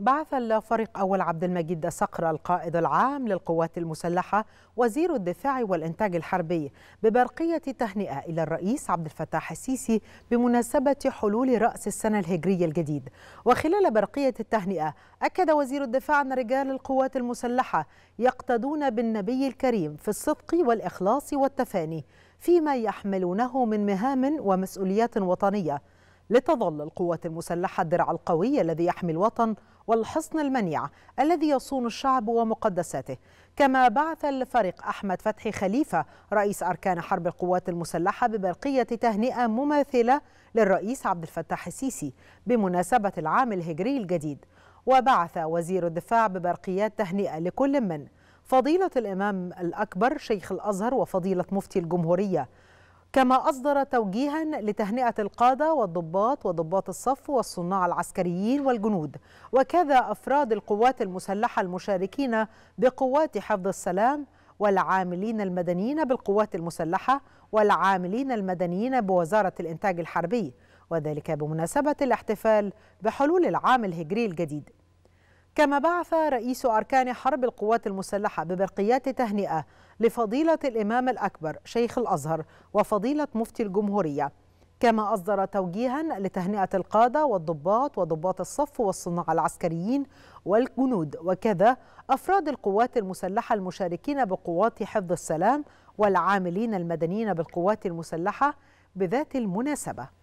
بعث الفريق أول عبد المجيد صقر القائد العام للقوات المسلحة وزير الدفاع والإنتاج الحربي ببرقية تهنئة إلى الرئيس عبد الفتاح السيسي بمناسبة حلول رأس السنة الهجرية الجديد وخلال برقية التهنئة أكد وزير الدفاع أن رجال القوات المسلحة يقتدون بالنبي الكريم في الصدق والإخلاص والتفاني فيما يحملونه من مهام ومسؤوليات وطنيه لتظل القوات المسلحة الدرع القوي الذي يحمي الوطن والحصن المنيع الذي يصون الشعب ومقدساته كما بعث الفريق أحمد فتحي خليفة رئيس أركان حرب القوات المسلحة ببرقية تهنئة مماثلة للرئيس عبد الفتاح السيسي بمناسبة العام الهجري الجديد وبعث وزير الدفاع ببرقيات تهنئة لكل من فضيلة الإمام الأكبر شيخ الأزهر وفضيلة مفتي الجمهورية كما أصدر توجيها لتهنئة القادة والضباط وضباط الصف والصناع العسكريين والجنود وكذا أفراد القوات المسلحة المشاركين بقوات حفظ السلام والعاملين المدنيين بالقوات المسلحة والعاملين المدنيين بوزارة الإنتاج الحربي وذلك بمناسبة الاحتفال بحلول العام الهجري الجديد كما بعث رئيس أركان حرب القوات المسلحة ببرقيات تهنئة لفضيلة الإمام الأكبر شيخ الأزهر وفضيلة مفتي الجمهورية كما أصدر توجيها لتهنئة القادة والضباط وضباط الصف والصناع العسكريين والجنود وكذا أفراد القوات المسلحة المشاركين بقوات حفظ السلام والعاملين المدنيين بالقوات المسلحة بذات المناسبة